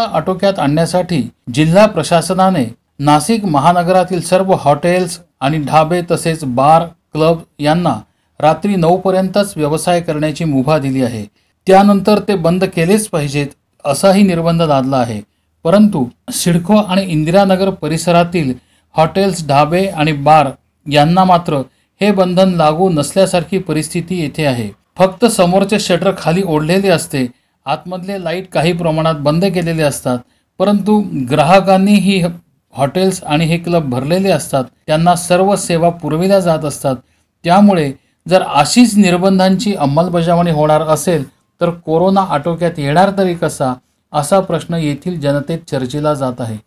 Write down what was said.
आटोक्यात आणण्यासाठी जिल्हा प्रशासनाने नाशिक महानगरातील सर्व हॉटेल्स आणि ढाबे तसेच बार क्लब यांना रात्री नऊपर्यंतच व्यवसाय करण्याची मुभा दिली आहे त्यानंतर ते बंद केलेच पाहिजेत असाही निर्बंध लादला आहे परंतु सिडको आणि इंदिरानगर परिसरातील हॉटेल्स ढाबे आणि बार यांना मात्र हे बंधन लागू नसल्यासारखी परिस्थिती येथे आहे फक्त समोरचे शटर खाली ओढलेले असते आतमधले लाईट काही प्रमाणात बंद केलेले असतात परंतु ग्राहकांनी ही हॉटेल्स आणि हे क्लब भरलेले असतात त्यांना सर्व सेवा पुरविल्या जात असतात त्यामुळे जर अशीच निर्बंधांची अंमलबजावणी होणार असेल तर कोरोना आटोक्यात येणार तरी कसा असा प्रश्न येथील जनतेत चर्चेला जात आहे